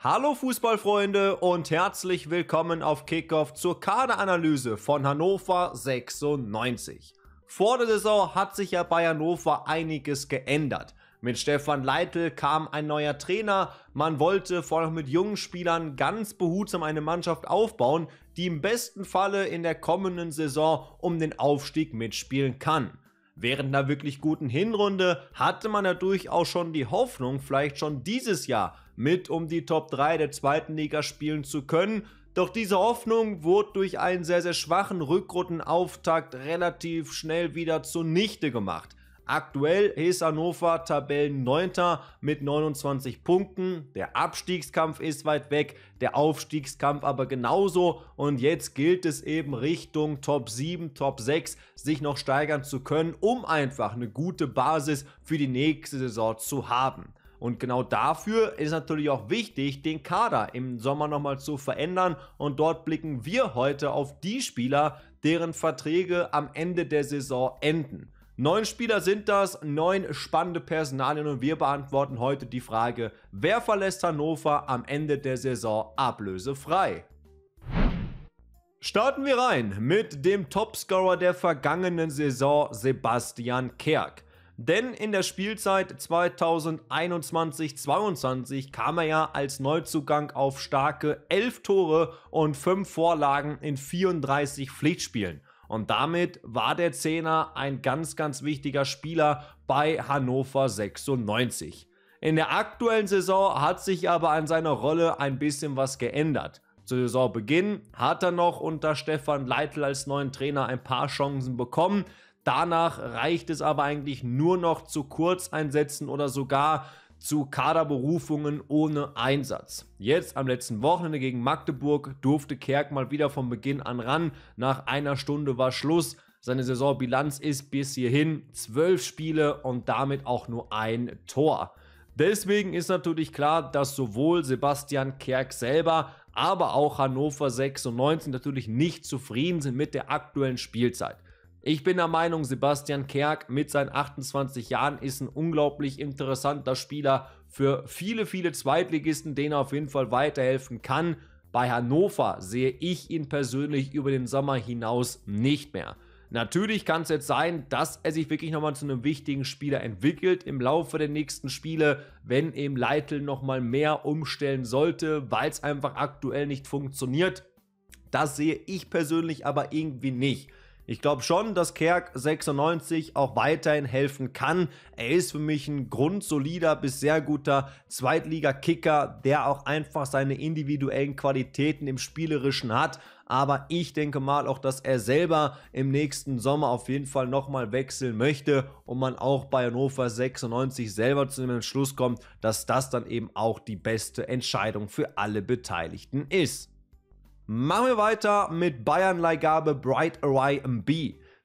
Hallo Fußballfreunde und herzlich willkommen auf Kickoff zur Kaderanalyse von Hannover 96. Vor der Saison hat sich ja bei Hannover einiges geändert. Mit Stefan Leitl kam ein neuer Trainer. Man wollte vor allem mit jungen Spielern ganz behutsam eine Mannschaft aufbauen, die im besten Falle in der kommenden Saison um den Aufstieg mitspielen kann. Während einer wirklich guten Hinrunde hatte man ja durchaus schon die Hoffnung, vielleicht schon dieses Jahr mit um die Top 3 der zweiten Liga spielen zu können. Doch diese Hoffnung wurde durch einen sehr, sehr schwachen Rückrundenauftakt relativ schnell wieder zunichte gemacht. Aktuell ist Hannover Tabellen 9. mit 29 Punkten. Der Abstiegskampf ist weit weg, der Aufstiegskampf aber genauso. Und jetzt gilt es eben Richtung Top 7, Top 6 sich noch steigern zu können, um einfach eine gute Basis für die nächste Saison zu haben. Und genau dafür ist natürlich auch wichtig, den Kader im Sommer nochmal zu verändern. Und dort blicken wir heute auf die Spieler, deren Verträge am Ende der Saison enden. Neun Spieler sind das, neun spannende Personalien und wir beantworten heute die Frage, wer verlässt Hannover am Ende der Saison ablösefrei? Starten wir rein mit dem Topscorer der vergangenen Saison, Sebastian Kerk. Denn in der Spielzeit 2021-22 kam er ja als Neuzugang auf starke 11 Tore und 5 Vorlagen in 34 Pflichtspielen. Und damit war der Zehner ein ganz, ganz wichtiger Spieler bei Hannover 96. In der aktuellen Saison hat sich aber an seiner Rolle ein bisschen was geändert. Zu Saisonbeginn hat er noch unter Stefan Leitl als neuen Trainer ein paar Chancen bekommen, Danach reicht es aber eigentlich nur noch zu Kurzeinsätzen oder sogar zu Kaderberufungen ohne Einsatz. Jetzt am letzten Wochenende gegen Magdeburg durfte Kerk mal wieder von Beginn an ran. Nach einer Stunde war Schluss. Seine Saisonbilanz ist bis hierhin zwölf Spiele und damit auch nur ein Tor. Deswegen ist natürlich klar, dass sowohl Sebastian Kerk selber, aber auch Hannover 96 natürlich nicht zufrieden sind mit der aktuellen Spielzeit. Ich bin der Meinung, Sebastian Kerk mit seinen 28 Jahren ist ein unglaublich interessanter Spieler für viele, viele Zweitligisten, denen er auf jeden Fall weiterhelfen kann. Bei Hannover sehe ich ihn persönlich über den Sommer hinaus nicht mehr. Natürlich kann es jetzt sein, dass er sich wirklich nochmal zu einem wichtigen Spieler entwickelt im Laufe der nächsten Spiele, wenn eben Leitl nochmal mehr umstellen sollte, weil es einfach aktuell nicht funktioniert. Das sehe ich persönlich aber irgendwie nicht. Ich glaube schon, dass Kerk 96 auch weiterhin helfen kann. Er ist für mich ein grundsolider bis sehr guter Zweitliga-Kicker, der auch einfach seine individuellen Qualitäten im Spielerischen hat. Aber ich denke mal auch, dass er selber im nächsten Sommer auf jeden Fall nochmal wechseln möchte und man auch bei Hannover 96 selber zu dem Entschluss kommt, dass das dann eben auch die beste Entscheidung für alle Beteiligten ist. Machen wir weiter mit Bayern-Leihgabe Bright Arai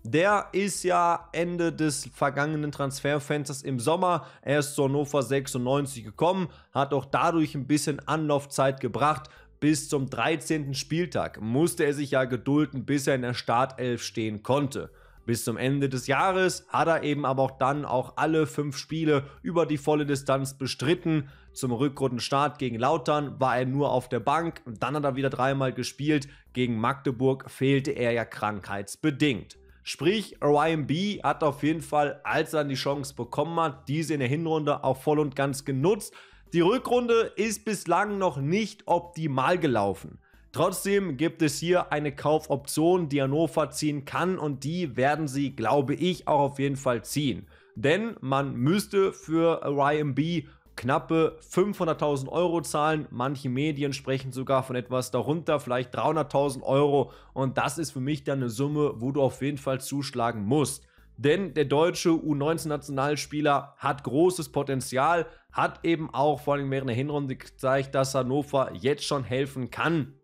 Der ist ja Ende des vergangenen Transferfensters im Sommer. Er ist zu Hannover 96 gekommen, hat auch dadurch ein bisschen Anlaufzeit gebracht. Bis zum 13. Spieltag musste er sich ja gedulden, bis er in der Startelf stehen konnte. Bis zum Ende des Jahres hat er eben aber auch dann auch alle fünf Spiele über die volle Distanz bestritten, zum Rückrundenstart gegen Lautern war er nur auf der Bank. Dann hat er wieder dreimal gespielt. Gegen Magdeburg fehlte er ja krankheitsbedingt. Sprich, Ryan B. hat auf jeden Fall, als er dann die Chance bekommen hat, diese in der Hinrunde auch voll und ganz genutzt. Die Rückrunde ist bislang noch nicht optimal gelaufen. Trotzdem gibt es hier eine Kaufoption, die Hannover ziehen kann und die werden sie, glaube ich, auch auf jeden Fall ziehen. Denn man müsste für Ryan B knappe 500.000 Euro zahlen. Manche Medien sprechen sogar von etwas darunter, vielleicht 300.000 Euro. Und das ist für mich dann eine Summe, wo du auf jeden Fall zuschlagen musst. Denn der deutsche U19-Nationalspieler hat großes Potenzial, hat eben auch vor allem während der Hinrunde gezeigt, dass Hannover jetzt schon helfen kann.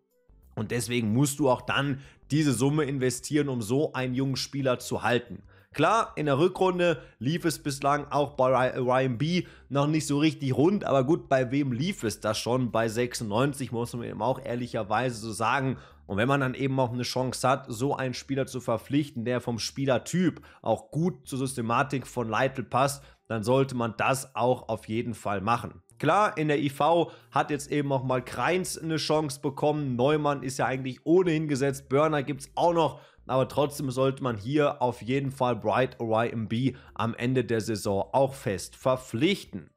Und deswegen musst du auch dann diese Summe investieren, um so einen jungen Spieler zu halten. Klar, in der Rückrunde lief es bislang auch bei Ryan B noch nicht so richtig rund, aber gut, bei wem lief es das schon? Bei 96 muss man eben auch ehrlicherweise so sagen. Und wenn man dann eben auch eine Chance hat, so einen Spieler zu verpflichten, der vom Spielertyp auch gut zur Systematik von Leitl passt, dann sollte man das auch auf jeden Fall machen. Klar, in der IV hat jetzt eben auch mal Kreins eine Chance bekommen. Neumann ist ja eigentlich ohnehin gesetzt. Börner gibt es auch noch aber trotzdem sollte man hier auf jeden Fall Bright OYMB am Ende der Saison auch fest verpflichten.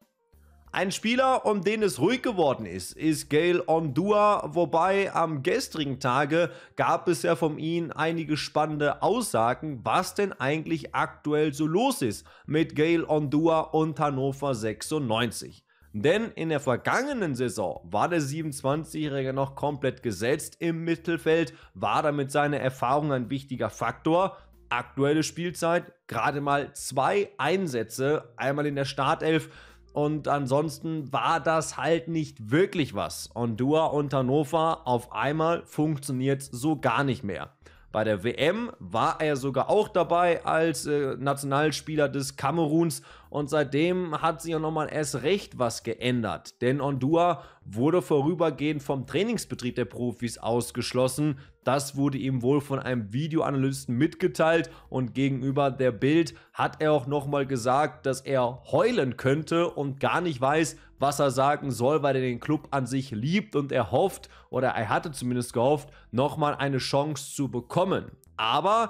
Ein Spieler, um den es ruhig geworden ist, ist Gail Ondua, wobei am gestrigen Tage gab es ja von ihm einige spannende Aussagen, was denn eigentlich aktuell so los ist mit Gail Ondua und Hannover 96. Denn in der vergangenen Saison war der 27-Jährige noch komplett gesetzt im Mittelfeld, war damit seine Erfahrung ein wichtiger Faktor. Aktuelle Spielzeit gerade mal zwei Einsätze, einmal in der Startelf und ansonsten war das halt nicht wirklich was. Und Dua und Hannover auf einmal funktioniert so gar nicht mehr. Bei der WM war er sogar auch dabei als äh, Nationalspieler des Kameruns und seitdem hat sich ja nochmal erst recht was geändert. Denn Ondua wurde vorübergehend vom Trainingsbetrieb der Profis ausgeschlossen. Das wurde ihm wohl von einem Videoanalysten mitgeteilt und gegenüber der Bild hat er auch nochmal gesagt, dass er heulen könnte und gar nicht weiß, was er sagen soll, weil er den Club an sich liebt und er hofft, oder er hatte zumindest gehofft, nochmal eine Chance zu bekommen. Aber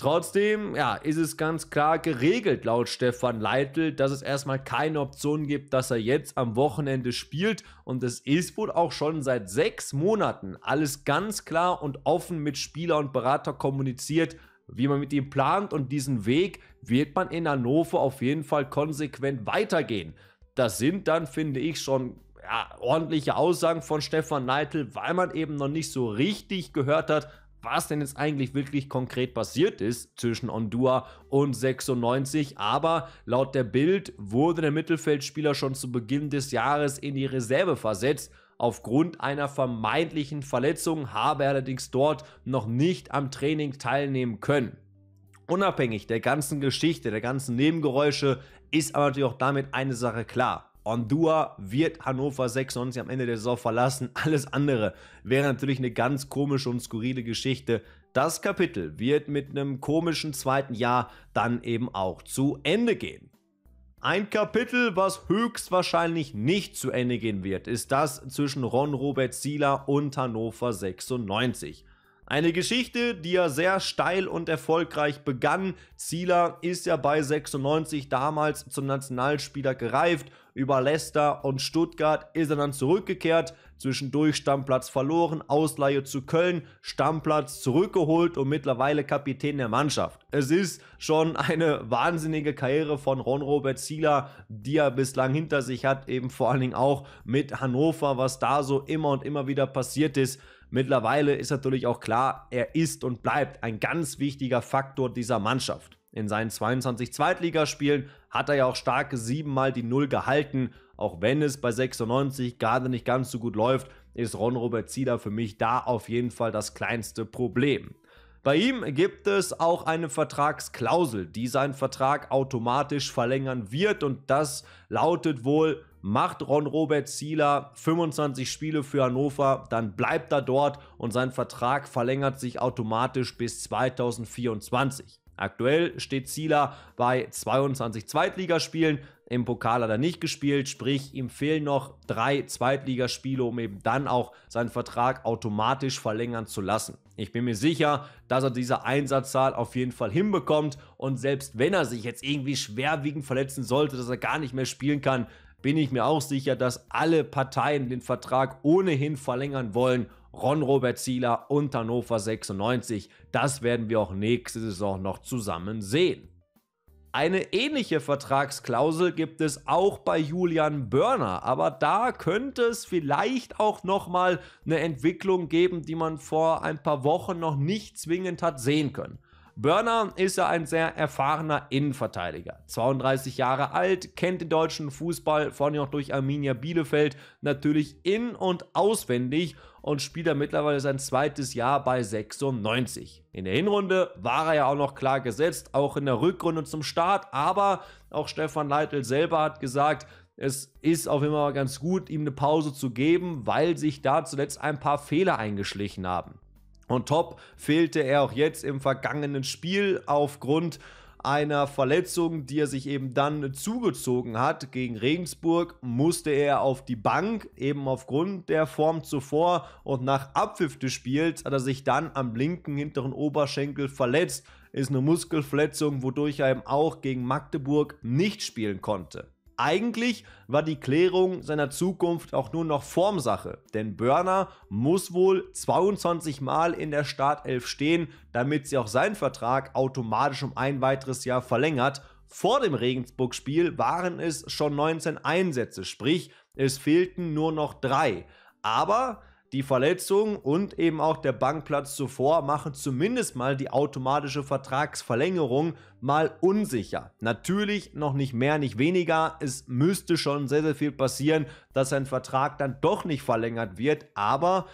Trotzdem ja, ist es ganz klar geregelt laut Stefan Leitl, dass es erstmal keine Option gibt, dass er jetzt am Wochenende spielt. Und es ist wohl auch schon seit sechs Monaten alles ganz klar und offen mit Spieler und Berater kommuniziert, wie man mit ihm plant. Und diesen Weg wird man in Hannover auf jeden Fall konsequent weitergehen. Das sind dann, finde ich, schon ja, ordentliche Aussagen von Stefan Neitel, weil man eben noch nicht so richtig gehört hat, was denn jetzt eigentlich wirklich konkret passiert ist zwischen Ondua und 96. Aber laut der Bild wurde der Mittelfeldspieler schon zu Beginn des Jahres in die Reserve versetzt. Aufgrund einer vermeintlichen Verletzung habe er allerdings dort noch nicht am Training teilnehmen können. Unabhängig der ganzen Geschichte, der ganzen Nebengeräusche, ist aber natürlich auch damit eine Sache klar. Ondua wird Hannover 96 am Ende der Saison verlassen. Alles andere wäre natürlich eine ganz komische und skurrile Geschichte. Das Kapitel wird mit einem komischen zweiten Jahr dann eben auch zu Ende gehen. Ein Kapitel, was höchstwahrscheinlich nicht zu Ende gehen wird, ist das zwischen Ron Robert Sieler und Hannover 96. Eine Geschichte, die ja sehr steil und erfolgreich begann. Zieler ist ja bei 96 damals zum Nationalspieler gereift. Über Leicester und Stuttgart ist er dann zurückgekehrt. Zwischendurch Stammplatz verloren, Ausleihe zu Köln, Stammplatz zurückgeholt und mittlerweile Kapitän der Mannschaft. Es ist schon eine wahnsinnige Karriere von Ron-Robert Zieler, die er bislang hinter sich hat, eben vor allen Dingen auch mit Hannover, was da so immer und immer wieder passiert ist. Mittlerweile ist natürlich auch klar, er ist und bleibt ein ganz wichtiger Faktor dieser Mannschaft. In seinen 22 Zweitligaspielen hat er ja auch starke siebenmal die Null gehalten. Auch wenn es bei 96 gerade nicht ganz so gut läuft, ist Ron-Robert Zieler für mich da auf jeden Fall das kleinste Problem. Bei ihm gibt es auch eine Vertragsklausel, die seinen Vertrag automatisch verlängern wird und das lautet wohl, macht Ron-Robert Zieler 25 Spiele für Hannover, dann bleibt er dort und sein Vertrag verlängert sich automatisch bis 2024. Aktuell steht Zieler bei 22 Zweitligaspielen. Im Pokal hat er nicht gespielt, sprich, ihm fehlen noch drei Zweitligaspiele, um eben dann auch seinen Vertrag automatisch verlängern zu lassen. Ich bin mir sicher, dass er diese Einsatzzahl auf jeden Fall hinbekommt und selbst wenn er sich jetzt irgendwie schwerwiegend verletzen sollte, dass er gar nicht mehr spielen kann, bin ich mir auch sicher, dass alle Parteien den Vertrag ohnehin verlängern wollen Ron Robert Zieler und Hannover 96. Das werden wir auch nächste Saison noch zusammen sehen. Eine ähnliche Vertragsklausel gibt es auch bei Julian Börner, aber da könnte es vielleicht auch nochmal eine Entwicklung geben, die man vor ein paar Wochen noch nicht zwingend hat sehen können. Börner ist ja ein sehr erfahrener Innenverteidiger. 32 Jahre alt, kennt den deutschen Fußball, vorhin auch durch Arminia Bielefeld, natürlich in- und auswendig und spielt da mittlerweile sein zweites Jahr bei 96. In der Hinrunde war er ja auch noch klar gesetzt, auch in der Rückrunde zum Start, aber auch Stefan Leitl selber hat gesagt, es ist auf jeden Fall ganz gut, ihm eine Pause zu geben, weil sich da zuletzt ein paar Fehler eingeschlichen haben. Und top fehlte er auch jetzt im vergangenen Spiel aufgrund einer Verletzung, die er sich eben dann zugezogen hat. Gegen Regensburg musste er auf die Bank, eben aufgrund der Form zuvor und nach Abpfiff des Spiels hat er sich dann am linken hinteren Oberschenkel verletzt. Ist eine Muskelverletzung, wodurch er eben auch gegen Magdeburg nicht spielen konnte. Eigentlich war die Klärung seiner Zukunft auch nur noch Formsache, denn Börner muss wohl 22 Mal in der Startelf stehen, damit sie auch seinen Vertrag automatisch um ein weiteres Jahr verlängert. Vor dem Regensburg-Spiel waren es schon 19 Einsätze, sprich es fehlten nur noch drei. Aber die Verletzung und eben auch der Bankplatz zuvor machen zumindest mal die automatische Vertragsverlängerung mal unsicher. Natürlich noch nicht mehr, nicht weniger. Es müsste schon sehr, sehr viel passieren, dass ein Vertrag dann doch nicht verlängert wird. Aber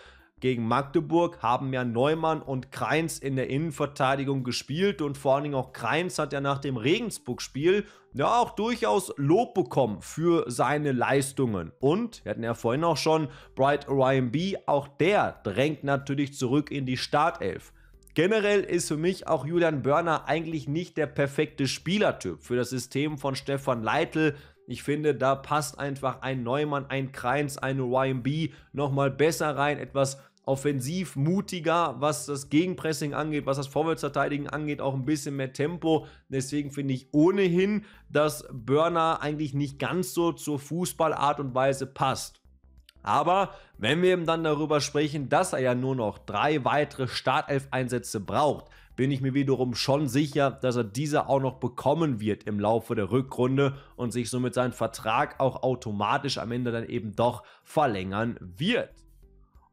gegen Magdeburg haben ja Neumann und Kreins in der Innenverteidigung gespielt und vor allen Dingen auch Kreins hat ja nach dem Regensburg-Spiel ja auch durchaus Lob bekommen für seine Leistungen. Und, wir hatten ja vorhin auch schon, Bright Ryan B, auch der drängt natürlich zurück in die Startelf. Generell ist für mich auch Julian Börner eigentlich nicht der perfekte Spielertyp für das System von Stefan Leitl. Ich finde, da passt einfach ein Neumann, ein Kreins, ein Ryan B nochmal besser rein, etwas offensiv mutiger, was das Gegenpressing angeht, was das Vorwärtsverteidigen angeht, auch ein bisschen mehr Tempo. Deswegen finde ich ohnehin, dass Börner eigentlich nicht ganz so zur Fußballart und Weise passt. Aber wenn wir eben dann darüber sprechen, dass er ja nur noch drei weitere Startelf-Einsätze braucht, bin ich mir wiederum schon sicher, dass er diese auch noch bekommen wird im Laufe der Rückrunde und sich somit seinen Vertrag auch automatisch am Ende dann eben doch verlängern wird.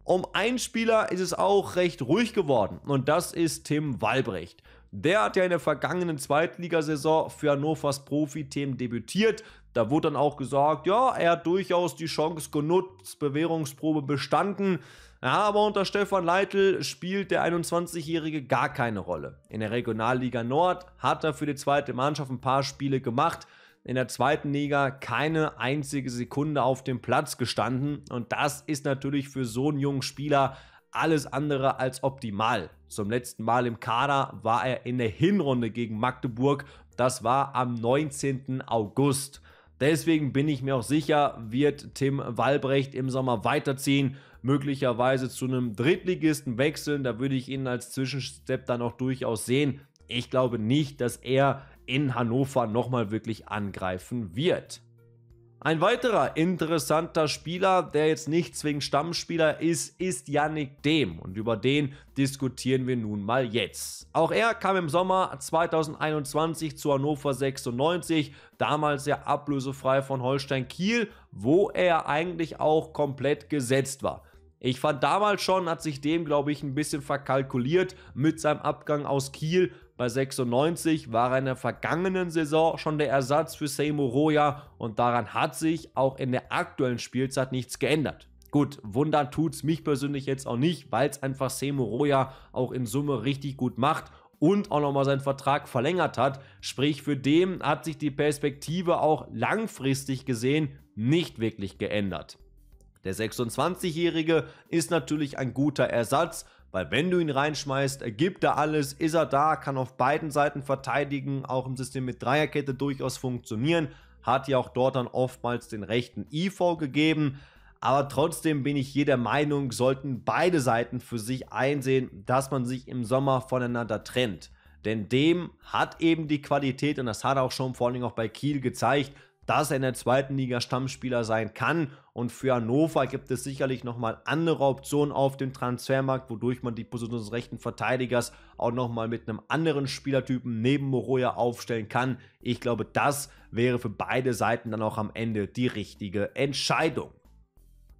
Um einen Spieler ist es auch recht ruhig geworden und das ist Tim Walbrecht. Der hat ja in der vergangenen Zweitligasaison für Hannovers Profi-Team debütiert. Da wurde dann auch gesagt, ja, er hat durchaus die Chance genutzt, Bewährungsprobe bestanden. Ja, aber unter Stefan Leitl spielt der 21-Jährige gar keine Rolle. In der Regionalliga Nord hat er für die zweite Mannschaft ein paar Spiele gemacht, in der zweiten Liga keine einzige Sekunde auf dem Platz gestanden. Und das ist natürlich für so einen jungen Spieler alles andere als optimal. Zum letzten Mal im Kader war er in der Hinrunde gegen Magdeburg. Das war am 19. August. Deswegen bin ich mir auch sicher, wird Tim Walbrecht im Sommer weiterziehen, möglicherweise zu einem Drittligisten wechseln. Da würde ich ihn als Zwischenstep dann auch durchaus sehen. Ich glaube nicht, dass er in Hannover nochmal wirklich angreifen wird. Ein weiterer interessanter Spieler, der jetzt nicht zwingend Stammspieler ist, ist Yannick Dem und über den diskutieren wir nun mal jetzt. Auch er kam im Sommer 2021 zu Hannover 96, damals ja ablösefrei von Holstein Kiel, wo er eigentlich auch komplett gesetzt war. Ich fand damals schon, hat sich dem, glaube ich, ein bisschen verkalkuliert mit seinem Abgang aus Kiel, bei 96 war er in der vergangenen Saison schon der Ersatz für Seymour Roya und daran hat sich auch in der aktuellen Spielzeit nichts geändert. Gut, wundern tut's mich persönlich jetzt auch nicht, weil es einfach Seymour Roya auch in Summe richtig gut macht und auch nochmal seinen Vertrag verlängert hat. Sprich, für den hat sich die Perspektive auch langfristig gesehen nicht wirklich geändert. Der 26-Jährige ist natürlich ein guter Ersatz, weil wenn du ihn reinschmeißt, ergibt er alles, ist er da, kann auf beiden Seiten verteidigen, auch im System mit Dreierkette durchaus funktionieren, hat ja auch dort dann oftmals den rechten IV gegeben. Aber trotzdem bin ich hier der Meinung, sollten beide Seiten für sich einsehen, dass man sich im Sommer voneinander trennt. Denn dem hat eben die Qualität, und das hat er auch schon vor allen Dingen auch bei Kiel gezeigt, dass er in der zweiten Liga Stammspieler sein kann. Und für Hannover gibt es sicherlich nochmal andere Optionen auf dem Transfermarkt, wodurch man die Position des rechten Verteidigers auch nochmal mit einem anderen Spielertypen neben Moroja aufstellen kann. Ich glaube, das wäre für beide Seiten dann auch am Ende die richtige Entscheidung.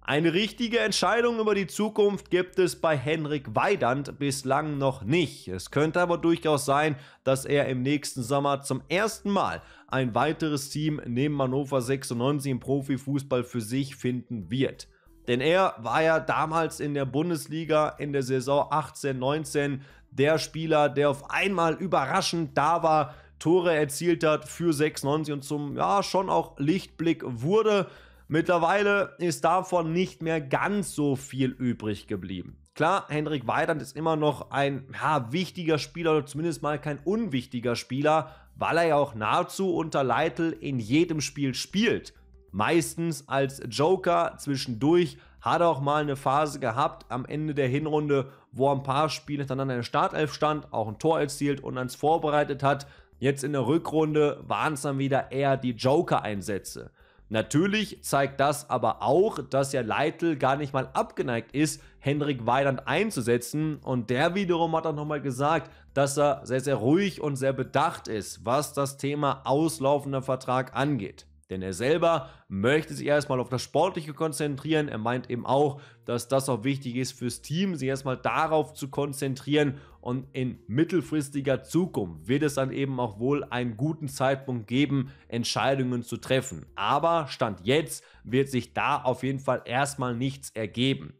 Eine richtige Entscheidung über die Zukunft gibt es bei Henrik Weidand bislang noch nicht. Es könnte aber durchaus sein, dass er im nächsten Sommer zum ersten Mal ein weiteres Team neben Hannover 96 im Profifußball für sich finden wird. Denn er war ja damals in der Bundesliga in der Saison 18-19 der Spieler, der auf einmal überraschend da war, Tore erzielt hat für 96 und zum ja schon auch Lichtblick wurde. Mittlerweile ist davon nicht mehr ganz so viel übrig geblieben. Klar, Hendrik Weidand ist immer noch ein ja, wichtiger Spieler oder zumindest mal kein unwichtiger Spieler, weil er ja auch nahezu unter Leitl in jedem Spiel spielt. Meistens als Joker zwischendurch hat er auch mal eine Phase gehabt am Ende der Hinrunde, wo er ein paar Spiele dann an der Startelf stand, auch ein Tor erzielt und ans vorbereitet hat. Jetzt in der Rückrunde waren es dann wieder eher die Joker-Einsätze. Natürlich zeigt das aber auch, dass ja Leitl gar nicht mal abgeneigt ist, Henrik Weidand einzusetzen und der wiederum hat auch nochmal gesagt, dass er sehr, sehr ruhig und sehr bedacht ist, was das Thema auslaufender Vertrag angeht. Denn er selber möchte sich erstmal auf das Sportliche konzentrieren. Er meint eben auch, dass das auch wichtig ist fürs Team, sich erstmal darauf zu konzentrieren. Und in mittelfristiger Zukunft wird es dann eben auch wohl einen guten Zeitpunkt geben, Entscheidungen zu treffen. Aber Stand jetzt wird sich da auf jeden Fall erstmal nichts ergeben.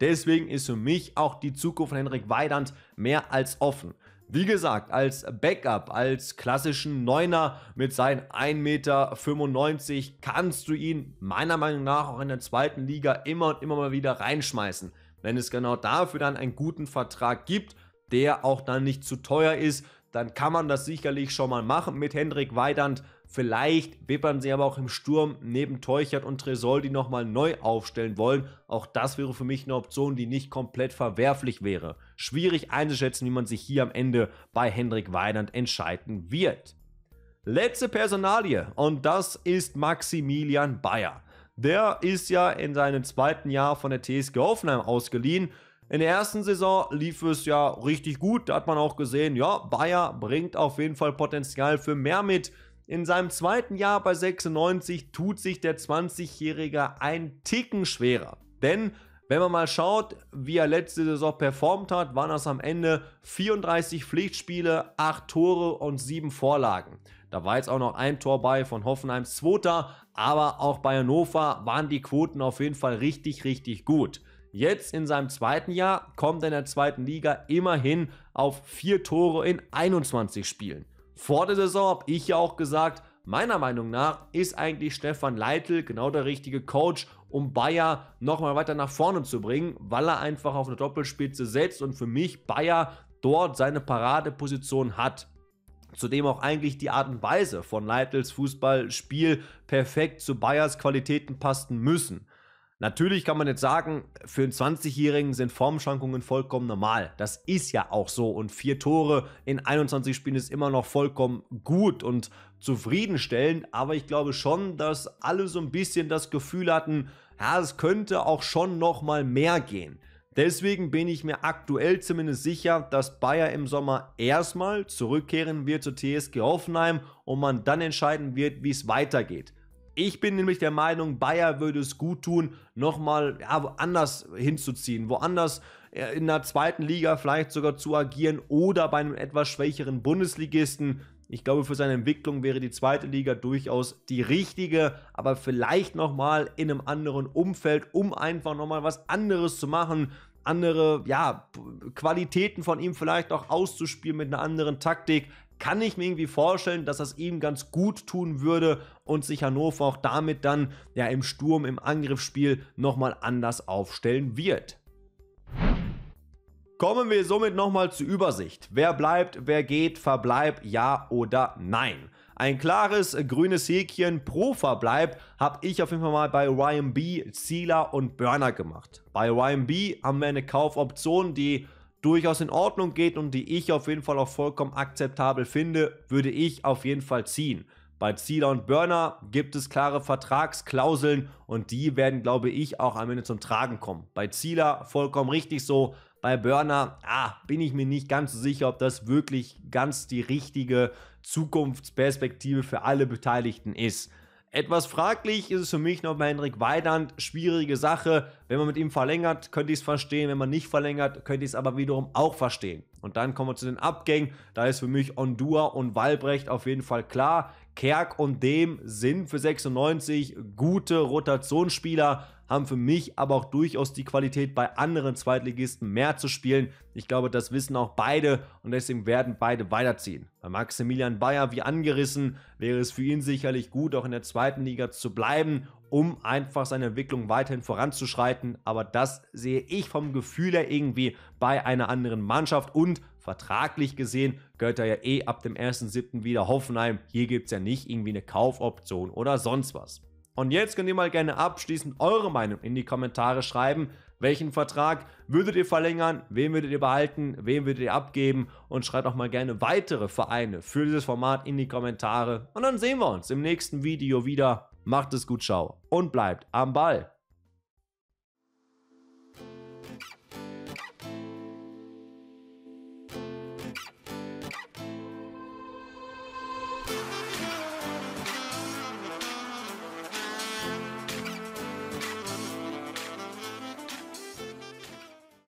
Deswegen ist für mich auch die Zukunft von Henrik Weidand mehr als offen. Wie gesagt, als Backup, als klassischen Neuner mit seinen 1,95 Meter kannst du ihn meiner Meinung nach auch in der zweiten Liga immer und immer mal wieder reinschmeißen. Wenn es genau dafür dann einen guten Vertrag gibt, der auch dann nicht zu teuer ist, dann kann man das sicherlich schon mal machen mit Hendrik Weidand. Vielleicht wippern sie aber auch im Sturm neben Teuchert und Tresoldi nochmal neu aufstellen wollen. Auch das wäre für mich eine Option, die nicht komplett verwerflich wäre. Schwierig einzuschätzen, wie man sich hier am Ende bei Hendrik Weidand entscheiden wird. Letzte Personalie und das ist Maximilian Bayer. Der ist ja in seinem zweiten Jahr von der TSG Hoffenheim ausgeliehen in der ersten Saison lief es ja richtig gut. Da hat man auch gesehen, ja, Bayer bringt auf jeden Fall Potenzial für mehr mit. In seinem zweiten Jahr bei 96 tut sich der 20-Jährige ein Ticken schwerer. Denn wenn man mal schaut, wie er letzte Saison performt hat, waren das am Ende 34 Pflichtspiele, 8 Tore und 7 Vorlagen. Da war jetzt auch noch ein Tor bei von Hoffenheims Zweiter, aber auch bei Hannover waren die Quoten auf jeden Fall richtig, richtig gut. Jetzt in seinem zweiten Jahr kommt er in der zweiten Liga immerhin auf vier Tore in 21 Spielen. Vor der Saison habe ich ja auch gesagt, meiner Meinung nach ist eigentlich Stefan Leitl genau der richtige Coach, um Bayer nochmal weiter nach vorne zu bringen, weil er einfach auf eine Doppelspitze setzt und für mich Bayer dort seine Paradeposition hat. Zudem auch eigentlich die Art und Weise von Leitels Fußballspiel perfekt zu Bayers Qualitäten passen müssen. Natürlich kann man jetzt sagen, für einen 20-Jährigen sind Formschwankungen vollkommen normal. Das ist ja auch so. Und vier Tore in 21 Spielen ist immer noch vollkommen gut und zufriedenstellend. Aber ich glaube schon, dass alle so ein bisschen das Gefühl hatten, ja, es könnte auch schon nochmal mehr gehen. Deswegen bin ich mir aktuell zumindest sicher, dass Bayer im Sommer erstmal zurückkehren wird zur TSG Hoffenheim und man dann entscheiden wird, wie es weitergeht. Ich bin nämlich der Meinung, Bayer würde es gut tun, nochmal ja, woanders hinzuziehen, woanders äh, in der zweiten Liga vielleicht sogar zu agieren oder bei einem etwas schwächeren Bundesligisten. Ich glaube, für seine Entwicklung wäre die zweite Liga durchaus die richtige, aber vielleicht nochmal in einem anderen Umfeld, um einfach nochmal was anderes zu machen, andere ja, Qualitäten von ihm vielleicht auch auszuspielen mit einer anderen Taktik kann ich mir irgendwie vorstellen, dass das ihm ganz gut tun würde und sich Hannover auch damit dann ja im Sturm, im Angriffsspiel nochmal anders aufstellen wird. Kommen wir somit nochmal zur Übersicht. Wer bleibt, wer geht, verbleib, ja oder nein. Ein klares grünes Häkchen pro Verbleib habe ich auf jeden Fall mal bei Ryan B, Zieler und Burner gemacht. Bei Ryan B haben wir eine Kaufoption, die durchaus in Ordnung geht und die ich auf jeden Fall auch vollkommen akzeptabel finde, würde ich auf jeden Fall ziehen. Bei Zieler und Burner gibt es klare Vertragsklauseln und die werden, glaube ich, auch am Ende zum Tragen kommen. Bei Zieler vollkommen richtig so. Bei Burner ah, bin ich mir nicht ganz so sicher, ob das wirklich ganz die richtige Zukunftsperspektive für alle Beteiligten ist. Etwas fraglich ist es für mich noch bei Hendrik Weidand. Schwierige Sache. Wenn man mit ihm verlängert, könnte ich es verstehen. Wenn man nicht verlängert, könnte ich es aber wiederum auch verstehen. Und dann kommen wir zu den Abgängen. Da ist für mich Ondua und Walbrecht auf jeden Fall klar. Kerk und Dem sind für 96 gute Rotationsspieler, haben für mich aber auch durchaus die Qualität, bei anderen Zweitligisten mehr zu spielen. Ich glaube, das wissen auch beide und deswegen werden beide weiterziehen. Bei Maximilian Bayer, wie angerissen, wäre es für ihn sicherlich gut, auch in der zweiten Liga zu bleiben um einfach seine Entwicklung weiterhin voranzuschreiten. Aber das sehe ich vom Gefühl her irgendwie bei einer anderen Mannschaft und vertraglich gesehen gehört er ja eh ab dem 1.7. wieder Hoffenheim. Hier gibt es ja nicht irgendwie eine Kaufoption oder sonst was. Und jetzt könnt ihr mal gerne abschließend eure Meinung in die Kommentare schreiben. Welchen Vertrag würdet ihr verlängern? Wen würdet ihr behalten? Wen würdet ihr abgeben? Und schreibt auch mal gerne weitere Vereine für dieses Format in die Kommentare. Und dann sehen wir uns im nächsten Video wieder. Macht es gut, ciao und bleibt am Ball.